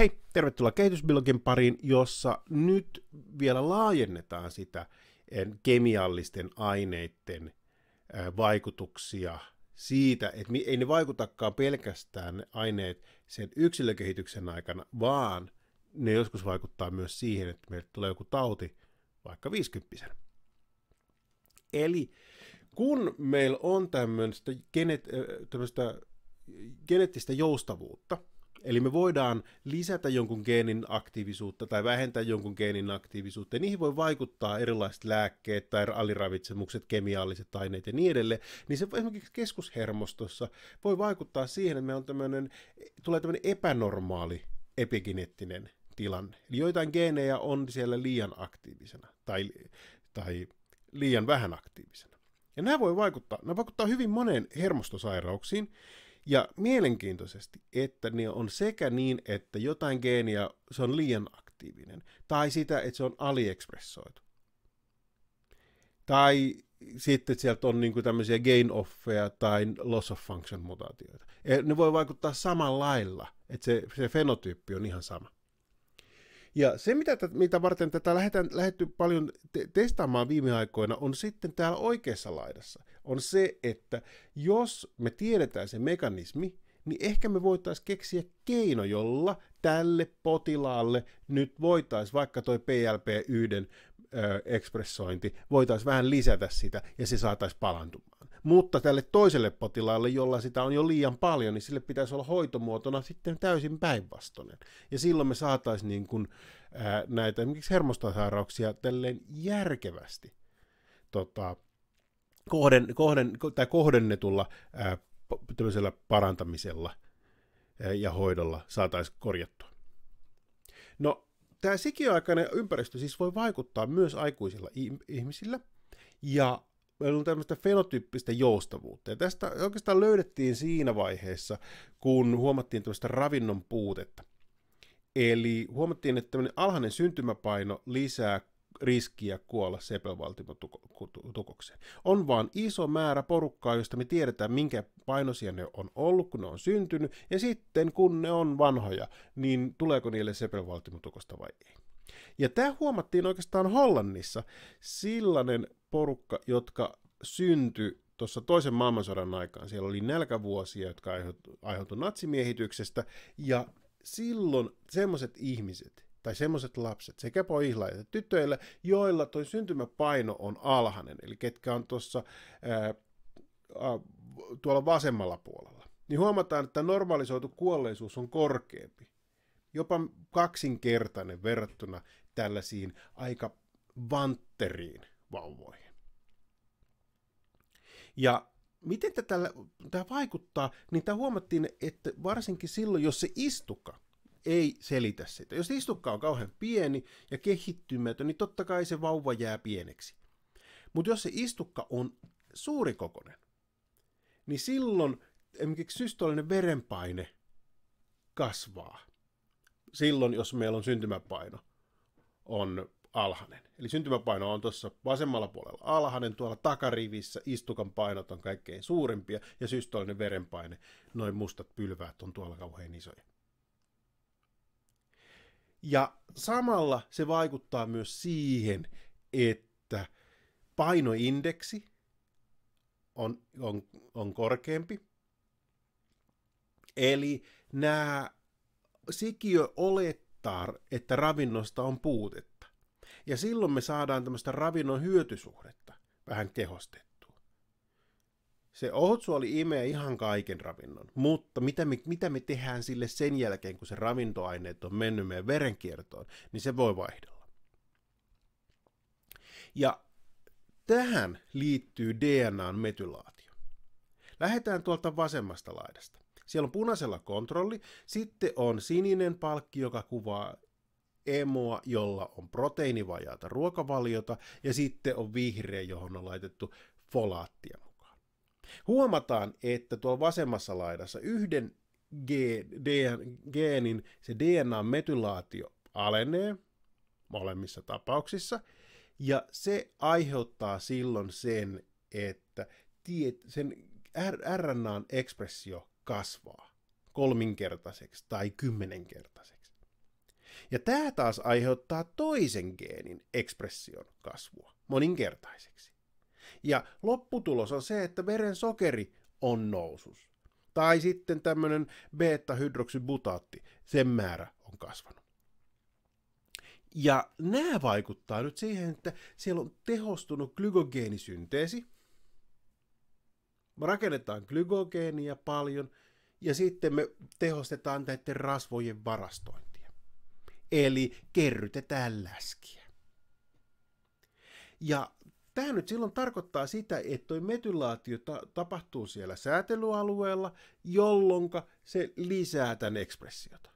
Hei, tervetuloa kehitysbiologin pariin, jossa nyt vielä laajennetaan sitä eh, kemiallisten aineiden eh, vaikutuksia siitä, että ei ne vaikutakaan pelkästään ne aineet sen yksilökehityksen aikana, vaan ne joskus vaikuttaa myös siihen, että meille tulee joku tauti vaikka 50 Eli kun meillä on tämmöistä, genet, eh, tämmöistä geneettistä joustavuutta, Eli me voidaan lisätä jonkun geenin aktiivisuutta tai vähentää jonkun geenin aktiivisuutta. Ja niihin voi vaikuttaa erilaiset lääkkeet tai aliravitsemukset, kemialliset aineet ja niin edelleen. Niin se esimerkiksi keskushermostossa voi vaikuttaa siihen, että meillä on tämmöinen, tulee tämmöinen epänormaali epigeneettinen tilanne. Eli joitain geenejä on siellä liian aktiivisena tai, tai liian vähän aktiivisena. Ja nämä voi vaikuttaa, nämä vaikuttaa hyvin moneen hermostosairauksiin, ja mielenkiintoisesti, että ne on sekä niin, että jotain geeniä se on liian aktiivinen, tai sitä, että se on aliekspressoitu. Tai sitten sieltä on niin tämmöisiä gain-offeja tai loss-of-function mutaatioita. E, ne voi vaikuttaa samalla lailla, että se, se fenotyyppi on ihan sama. Ja se, mitä, mitä varten tätä lähdetään, lähdetty paljon te- testaamaan viime aikoina, on sitten täällä oikeassa laidassa on se, että jos me tiedetään se mekanismi, niin ehkä me voitaisiin keksiä keino, jolla tälle potilaalle nyt voitaisiin vaikka toi PLP-1 ekspressointi, voitaisiin vähän lisätä sitä ja se saataisiin palantumaan. Mutta tälle toiselle potilaalle, jolla sitä on jo liian paljon, niin sille pitäisi olla hoitomuotona sitten täysin päinvastoinen Ja silloin me saataisiin niin kuin, ää, näitä esimerkiksi hermostosairauksia tälleen järkevästi tota, kohden, kohden, tai kohdennetulla ää, parantamisella ää, ja hoidolla saataisiin korjattua. No, tämä sikiöaikainen ympäristö siis voi vaikuttaa myös aikuisilla ihmisillä, ja meillä on tämmöistä fenotyyppistä joustavuutta. Ja tästä oikeastaan löydettiin siinä vaiheessa, kun huomattiin tämmöistä ravinnon puutetta. Eli huomattiin, että tämmöinen alhainen syntymäpaino lisää riskiä kuolla sepelvaltimotukokseen. On vaan iso määrä porukkaa, josta me tiedetään, minkä painosia ne on ollut, kun ne on syntynyt, ja sitten kun ne on vanhoja, niin tuleeko niille sepelvaltimotukosta vai ei. Ja tämä huomattiin oikeastaan Hollannissa sillainen porukka, jotka syntyi tuossa toisen maailmansodan aikaan. Siellä oli nälkävuosia, jotka aiheutui natsimiehityksestä, ja silloin semmoiset ihmiset, tai semmoiset lapset, sekä pojilla että tytöillä, joilla tuo syntymäpaino on alhainen, eli ketkä on tuossa tuolla vasemmalla puolella, niin huomataan, että normalisoitu kuolleisuus on korkeampi, jopa kaksinkertainen verrattuna tällaisiin aika vantteriin vauvoihin. Ja miten tämä vaikuttaa, niin tämä huomattiin, että varsinkin silloin, jos se istuka ei selitä sitä. Jos istukka on kauhean pieni ja kehittymätön, niin totta kai se vauva jää pieneksi. Mutta jos se istukka on suurikokoinen, niin silloin esimerkiksi systolinen verenpaine kasvaa. Silloin, jos meillä on syntymäpaino, on alhainen. Eli syntymäpaino on tuossa vasemmalla puolella alhainen, tuolla takarivissä istukan painot on kaikkein suurimpia ja systolinen verenpaine, noin mustat pylväät on tuolla kauhean isoja. Ja samalla se vaikuttaa myös siihen, että painoindeksi on, on, on korkeampi. Eli nämä sikiö olettaa, että ravinnosta on puutetta. Ja silloin me saadaan tämmöistä ravinnon hyötysuhdetta vähän tehostettua. Se ohutsuoli imee ihan kaiken ravinnon, mutta mitä me, mitä me tehdään sille sen jälkeen, kun se ravintoaineet on mennyt meidän verenkiertoon, niin se voi vaihdella. Ja tähän liittyy DNAn metylaatio. Lähdetään tuolta vasemmasta laidasta. Siellä on punaisella kontrolli, sitten on sininen palkki, joka kuvaa emoa, jolla on proteiinivajaata ruokavaliota, ja sitten on vihreä, johon on laitettu folaattia Huomataan, että tuolla vasemmassa laidassa yhden geenin se DNA-metylaatio alenee molemmissa tapauksissa, ja se aiheuttaa silloin sen, että sen rna ekspressio kasvaa kolminkertaiseksi tai kymmenenkertaiseksi. Ja tämä taas aiheuttaa toisen geenin ekspression kasvua moninkertaiseksi. Ja lopputulos on se, että veren sokeri on nousus. Tai sitten tämmöinen beta-hydroksybutaatti, sen määrä on kasvanut. Ja nämä vaikuttaa nyt siihen, että siellä on tehostunut glykogeenisynteesi. Me rakennetaan glykogeenia paljon ja sitten me tehostetaan näiden rasvojen varastointia. Eli kerrytetään läskiä. Ja Tämä nyt silloin tarkoittaa sitä, että tuo metylaatio ta- tapahtuu siellä säätelyalueella, jolloin se lisää tämän ekspressiota.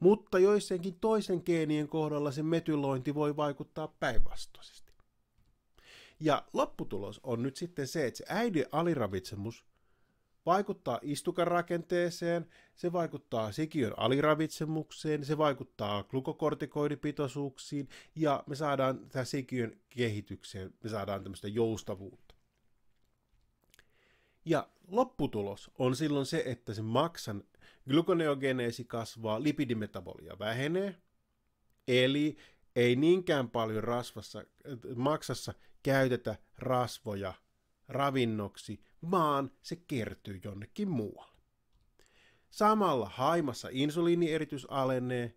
Mutta joissakin toisen geenien kohdalla se metylointi voi vaikuttaa päinvastaisesti. Ja lopputulos on nyt sitten se, että se äidin aliravitsemus vaikuttaa istukarakenteeseen, se vaikuttaa sikiön aliravitsemukseen, se vaikuttaa glukokortikoidipitoisuuksiin ja me saadaan tähän sikiön kehitykseen, me saadaan tämmöistä joustavuutta. Ja lopputulos on silloin se, että se maksan glukoneogeneesi kasvaa, lipidimetabolia vähenee, eli ei niinkään paljon rasvassa, maksassa käytetä rasvoja ravinnoksi, vaan se kertyy jonnekin muualle. Samalla haimassa insuliinieritys alenee,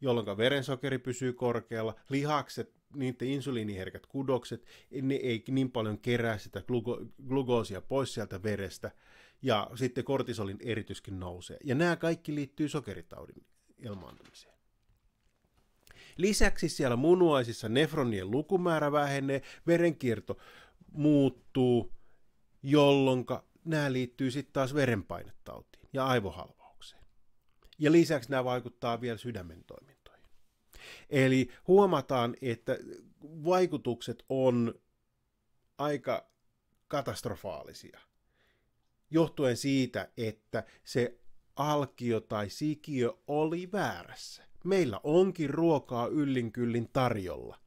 jolloin verensokeri pysyy korkealla, lihakset, niiden insuliiniherkät kudokset, ne ei niin paljon kerää sitä gluko- glukoosia pois sieltä verestä, ja sitten kortisolin erityskin nousee. Ja nämä kaikki liittyy sokeritaudin ilmaantumiseen. Lisäksi siellä munuaisissa nefronien lukumäärä vähenee, verenkierto muuttuu, jolloin nämä liittyy sitten taas verenpainetautiin ja aivohalvaukseen. Ja lisäksi nämä vaikuttaa vielä sydämen toimintoihin. Eli huomataan, että vaikutukset on aika katastrofaalisia, johtuen siitä, että se alkio tai sikiö oli väärässä. Meillä onkin ruokaa yllin kyllin tarjolla.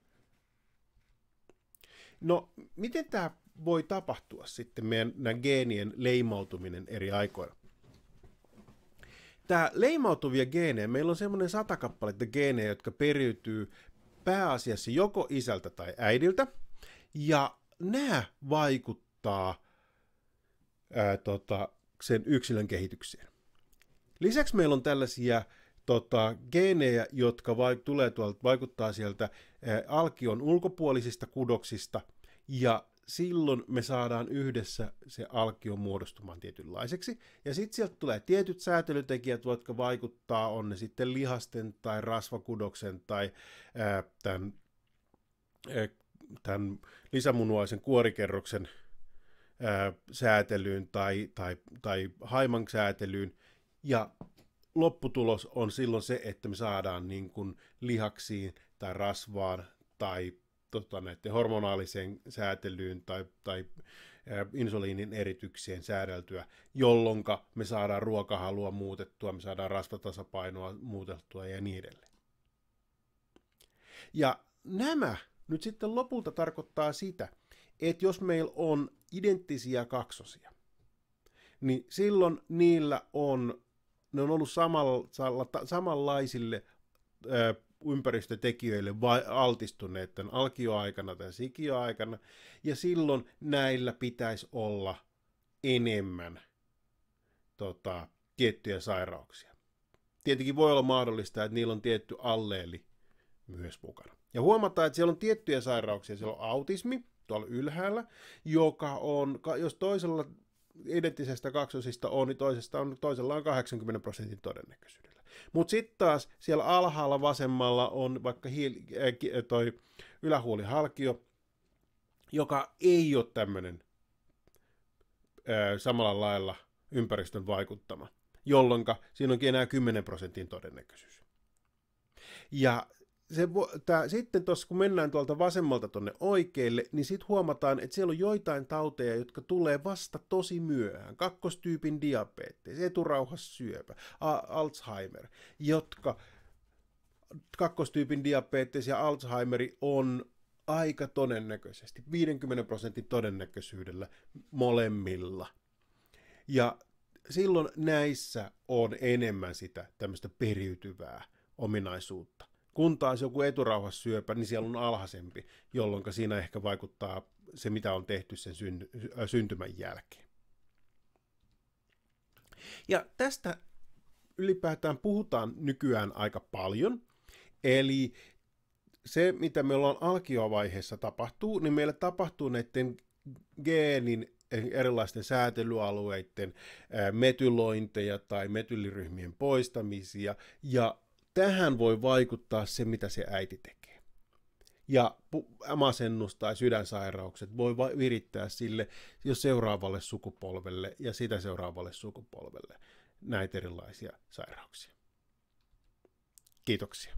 No, miten tämä voi tapahtua sitten meidän nämä geenien leimautuminen eri aikoina. Tämä leimautuvia geenejä, meillä on semmoinen sata kappaletta geenejä, jotka periytyy pääasiassa joko isältä tai äidiltä, ja nämä vaikuttaa ää, tota, sen yksilön kehitykseen. Lisäksi meillä on tällaisia tota, geenejä, jotka vaik- tulee tuolta, vaikuttaa sieltä ää, alkion ulkopuolisista kudoksista, ja silloin me saadaan yhdessä se alkio muodostumaan tietynlaiseksi. Ja sitten sieltä tulee tietyt säätelytekijät, jotka vaikuttaa, on ne sitten lihasten tai rasvakudoksen tai ää, tämän, ää, tämän lisämunuaisen kuorikerroksen ää, säätelyyn tai, tai, tai haiman säätelyyn. Ja lopputulos on silloin se, että me saadaan niin kuin lihaksiin tai rasvaan tai tota, näiden hormonaaliseen säätelyyn tai, tai insuliinin eritykseen säädeltyä, jolloin me saadaan ruokahalua muutettua, me saadaan rasvatasapainoa muutettua ja niin edelleen. Ja nämä nyt sitten lopulta tarkoittaa sitä, että jos meillä on identtisiä kaksosia, niin silloin niillä on, ne on ollut samalla, samanlaisille ö, ympäristötekijöille altistuneet tämän alkioaikana tai sikioaikana, ja silloin näillä pitäisi olla enemmän tota, tiettyjä sairauksia. Tietenkin voi olla mahdollista, että niillä on tietty alleeli myös mukana. Ja huomataan, että siellä on tiettyjä sairauksia. Siellä on autismi tuolla ylhäällä, joka on, jos toisella identtisestä kaksosista on, niin toisesta on, toisella on 80 prosentin todennäköisyydellä. Mutta sitten taas siellä alhaalla vasemmalla on vaikka hiil- äh, toi ylähuolihalkio, joka ei ole tämmöinen äh, samalla lailla ympäristön vaikuttama, jolloin siinä onkin enää 10 prosentin todennäköisyys. Ja se, tää, sitten tuossa kun mennään tuolta vasemmalta tuonne oikealle, niin sitten huomataan, että siellä on joitain tauteja, jotka tulee vasta tosi myöhään. Kakkostyypin diabetes, eturauhassyöpä, Alzheimer, jotka kakkostyypin diabetes ja Alzheimeri on aika todennäköisesti, 50 prosentin todennäköisyydellä molemmilla. Ja silloin näissä on enemmän sitä tämmöistä periytyvää ominaisuutta. Kun taas joku eturauhassyöpä, niin siellä on alhaisempi, jolloin siinä ehkä vaikuttaa se, mitä on tehty sen syntymän jälkeen. Ja tästä ylipäätään puhutaan nykyään aika paljon. Eli se, mitä me ollaan alkiovaiheessa tapahtuu, niin meillä tapahtuu näiden geenin erilaisten säätelyalueiden metylointeja tai metyliryhmien poistamisia ja tähän voi vaikuttaa se, mitä se äiti tekee. Ja masennus tai sydänsairaukset voi virittää sille jo seuraavalle sukupolvelle ja sitä seuraavalle sukupolvelle näitä erilaisia sairauksia. Kiitoksia.